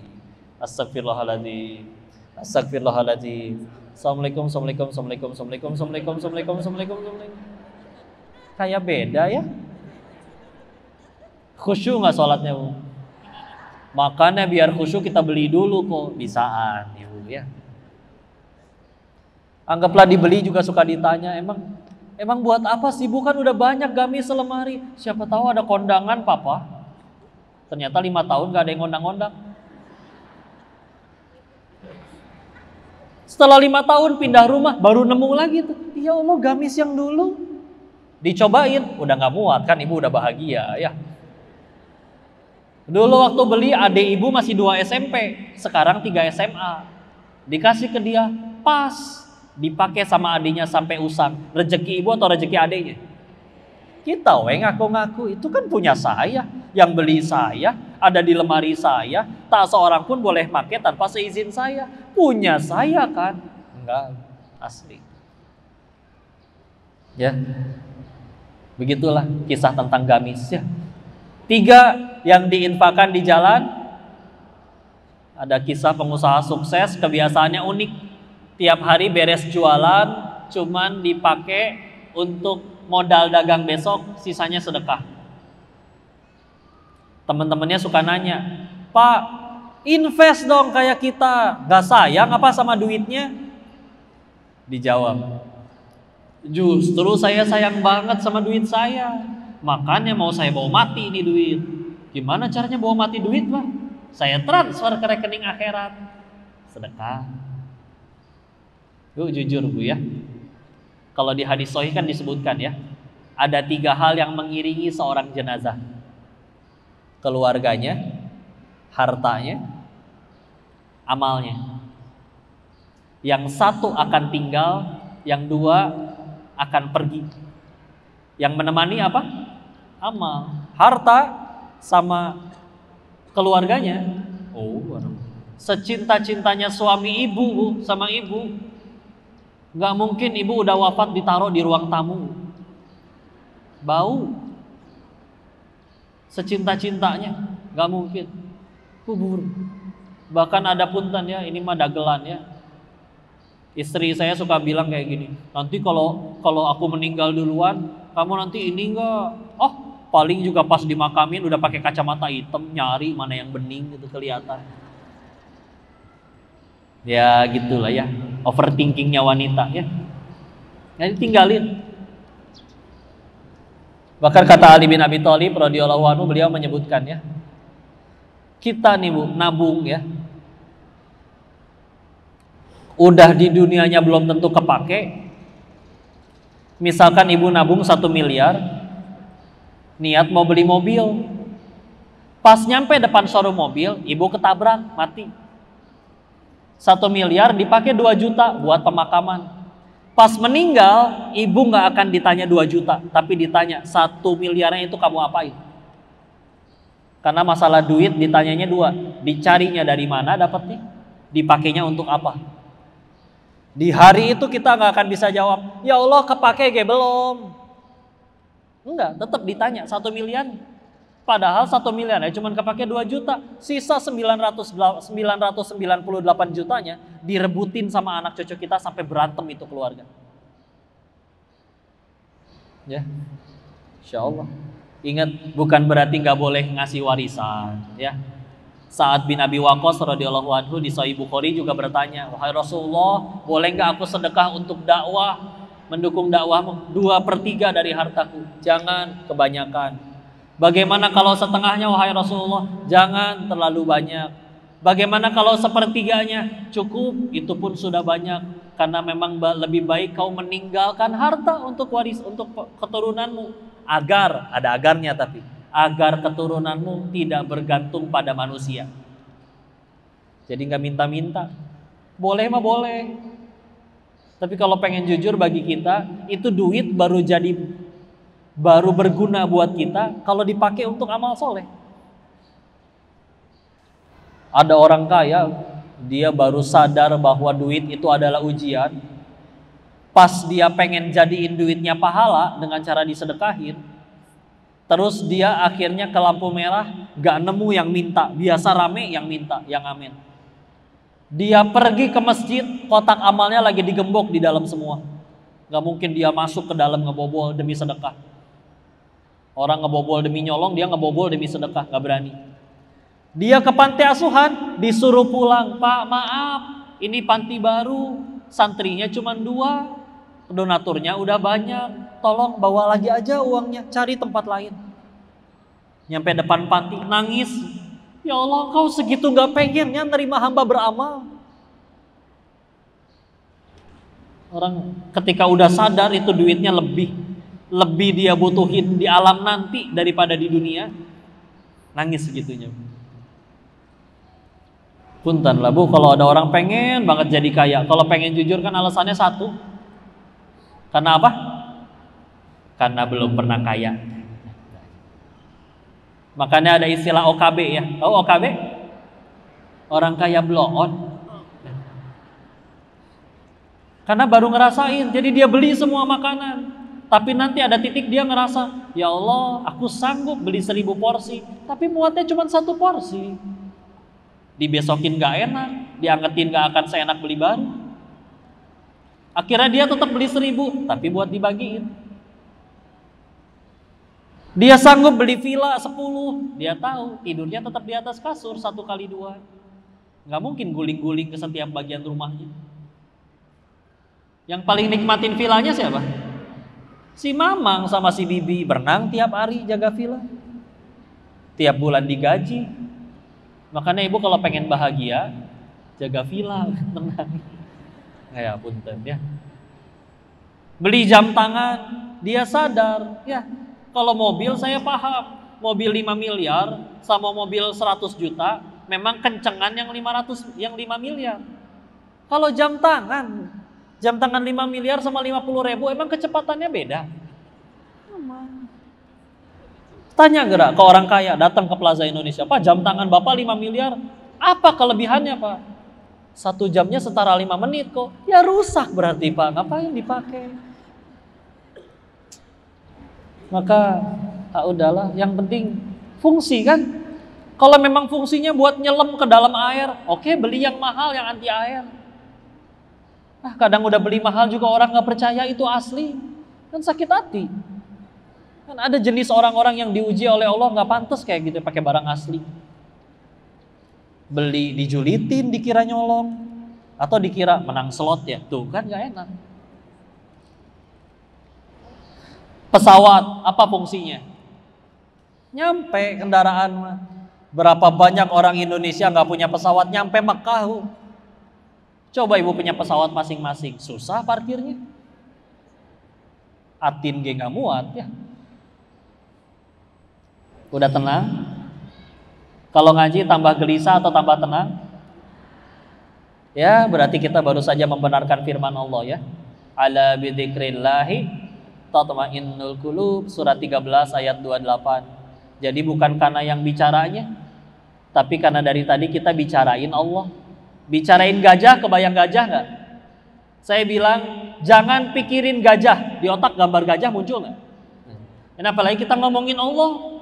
Astagfirullahaladzim. Astagfirullahaladzim. Assalamualaikum, assalamualaikum, assalamualaikum, assalamualaikum, assalamualaikum, assalamualaikum, assalamualaikum, assalamualaikum. Kayak beda ya. Khusyuk nggak sholatnya bu? Makanya biar khusyuk kita beli dulu kok bisaan ibu ya. Iya. Anggaplah dibeli juga suka ditanya, emang emang buat apa sih? Bukan udah banyak gamis selemari. Siapa tahu ada kondangan papa. Ternyata lima tahun gak ada yang ngondang-ngondang. Setelah lima tahun pindah rumah, baru nemu lagi tuh. Ya Allah gamis yang dulu. Dicobain, udah gak muat kan ibu udah bahagia ya. Dulu waktu beli adik ibu masih 2 SMP, sekarang 3 SMA. Dikasih ke dia, pas. Dipakai sama adiknya sampai usang. Rezeki ibu atau rezeki adiknya? Kita weng ngaku-ngaku, itu kan punya saya. Yang beli saya, ada di lemari saya. Tak seorang pun boleh pakai tanpa seizin saya. Punya saya kan? Enggak, asli. Ya, begitulah kisah tentang gamis ya. Tiga yang diinfakan di jalan. Ada kisah pengusaha sukses, kebiasaannya unik. Tiap hari beres jualan, cuman dipakai untuk modal dagang besok, sisanya sedekah. Teman-temannya suka nanya, Pak, invest dong kayak kita. Gak sayang apa sama duitnya? Dijawab, justru saya sayang banget sama duit saya. Makanya mau saya bawa mati ini duit. Gimana caranya bawa mati duit, Pak? Saya transfer ke rekening akhirat. Sedekah. Yuk jujur Bu ya. Kalau di hadis sahih kan disebutkan ya. Ada tiga hal yang mengiringi seorang jenazah. Keluarganya, hartanya, amalnya. Yang satu akan tinggal, yang dua akan pergi. Yang menemani apa? amal. Harta sama keluarganya. Oh, secinta-cintanya suami ibu sama ibu. Gak mungkin ibu udah wafat ditaruh di ruang tamu. Bau. Secinta-cintanya. Gak mungkin. Kubur. Bahkan ada punten ya, ini mah dagelan ya. Istri saya suka bilang kayak gini, nanti kalau kalau aku meninggal duluan, kamu nanti ini enggak. Oh, paling juga pas dimakamin udah pakai kacamata hitam nyari mana yang bening gitu kelihatan ya gitulah ya overthinkingnya wanita ya jadi nah, tinggalin bahkan kata Ali bin Abi Thalib radhiyallahu anhu beliau menyebutkan ya kita nih bu nabung ya udah di dunianya belum tentu kepake misalkan ibu nabung satu miliar niat mau beli mobil. Pas nyampe depan showroom mobil, ibu ketabrak, mati. Satu miliar dipakai 2 juta buat pemakaman. Pas meninggal, ibu nggak akan ditanya 2 juta, tapi ditanya satu miliarnya itu kamu apain? Karena masalah duit ditanyanya dua, dicarinya dari mana dapetnya, dipakainya untuk apa? Di hari itu kita nggak akan bisa jawab, ya Allah kepake gak belum, Enggak, tetap ditanya satu miliar. Padahal satu miliar ya cuman kepake 2 juta. Sisa 900, 998 jutanya direbutin sama anak cucu kita sampai berantem itu keluarga. Ya, insya Allah. Ingat, bukan berarti nggak boleh ngasih warisan. Ya, Saat bin Abi Waqqas radhiyallahu anhu di Sahih Bukhari juga bertanya, "Wahai Rasulullah, boleh nggak aku sedekah untuk dakwah?" mendukung dakwahmu dua per tiga dari hartaku jangan kebanyakan bagaimana kalau setengahnya wahai Rasulullah jangan terlalu banyak bagaimana kalau sepertiganya cukup itu pun sudah banyak karena memang lebih baik kau meninggalkan harta untuk waris untuk keturunanmu agar ada agarnya tapi agar keturunanmu tidak bergantung pada manusia jadi nggak minta-minta boleh mah boleh tapi kalau pengen jujur bagi kita, itu duit baru jadi baru berguna buat kita kalau dipakai untuk amal soleh. Ada orang kaya, dia baru sadar bahwa duit itu adalah ujian. Pas dia pengen jadiin duitnya pahala dengan cara disedekahin, terus dia akhirnya ke lampu merah, gak nemu yang minta. Biasa rame yang minta, yang amin. Dia pergi ke masjid, kotak amalnya lagi digembok di dalam semua. Gak mungkin dia masuk ke dalam ngebobol demi sedekah. Orang ngebobol demi nyolong, dia ngebobol demi sedekah, gak berani. Dia ke panti asuhan, disuruh pulang. Pak, maaf, ini panti baru, santrinya cuma dua, donaturnya udah banyak. Tolong bawa lagi aja uangnya, cari tempat lain. Nyampe depan panti, nangis, Ya Allah, kau segitu gak pengennya nerima hamba beramal. Orang ketika udah sadar itu duitnya lebih. Lebih dia butuhin di alam nanti daripada di dunia. Nangis segitunya. Punten lah bu, kalau ada orang pengen banget jadi kaya. Kalau pengen jujur kan alasannya satu. Karena apa? Karena belum pernah kaya. Makanya ada istilah OKB ya. Tahu OKB? Orang kaya blow on. Karena baru ngerasain, jadi dia beli semua makanan. Tapi nanti ada titik dia ngerasa, ya Allah, aku sanggup beli seribu porsi, tapi muatnya cuma satu porsi. Dibesokin gak enak, diangetin gak akan seenak beli baru. Akhirnya dia tetap beli seribu, tapi buat dibagiin. Dia sanggup beli villa 10, dia tahu tidurnya tetap di atas kasur satu kali dua. Nggak mungkin guling-guling ke setiap bagian rumahnya. Yang paling nikmatin villanya siapa? Si Mamang sama si Bibi berenang tiap hari jaga villa. Tiap bulan digaji. Makanya ibu kalau pengen bahagia, jaga villa, [LAUGHS] tenang. Kayak punten ya. Beli jam tangan, dia sadar, ya kalau mobil saya paham, mobil 5 miliar sama mobil 100 juta memang kencengan yang 500 yang 5 miliar. Kalau jam tangan, jam tangan 5 miliar sama 50 ribu emang kecepatannya beda. Tanya gerak ke orang kaya datang ke Plaza Indonesia, Pak jam tangan Bapak 5 miliar, apa kelebihannya Pak? Satu jamnya setara lima menit kok. Ya rusak berarti Pak, ngapain dipakai? maka tak ah, udahlah yang penting fungsi kan kalau memang fungsinya buat nyelam ke dalam air oke okay, beli yang mahal yang anti air ah kadang udah beli mahal juga orang nggak percaya itu asli kan sakit hati kan ada jenis orang-orang yang diuji oleh Allah nggak pantas kayak gitu pakai barang asli beli dijulitin dikira nyolong atau dikira menang slot ya tuh kan nggak enak pesawat apa fungsinya? Nyampe kendaraan mah. Berapa banyak orang Indonesia nggak punya pesawat nyampe Mekah? Coba ibu punya pesawat masing-masing, susah parkirnya. Atin gak nggak muat ya. Udah tenang? Kalau ngaji tambah gelisah atau tambah tenang? Ya, berarti kita baru saja membenarkan firman Allah ya. Ala bidzikrillahi tatma'innul qulub surat 13 ayat 28. Jadi bukan karena yang bicaranya tapi karena dari tadi kita bicarain Allah. Bicarain gajah kebayang gajah nggak? Saya bilang jangan pikirin gajah, di otak gambar gajah muncul nggak? Dan apalagi kita ngomongin Allah.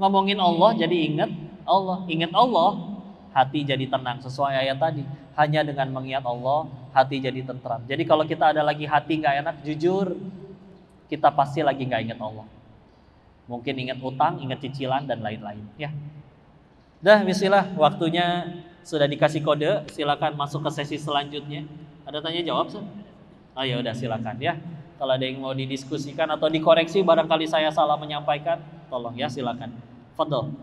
Ngomongin Allah jadi ingat Allah, ingat Allah, hati jadi tenang sesuai ayat tadi. Hanya dengan mengingat Allah, hati jadi tentram. Jadi kalau kita ada lagi hati nggak enak, jujur kita pasti lagi nggak ingat Allah. Mungkin ingat utang, ingat cicilan, dan lain-lain. Ya. Dah, bismillah, waktunya sudah dikasih kode, silakan masuk ke sesi selanjutnya. Ada tanya jawab, Sir? Oh ah, ya udah silakan ya. Kalau ada yang mau didiskusikan atau dikoreksi barangkali saya salah menyampaikan, tolong ya silakan. Fadol.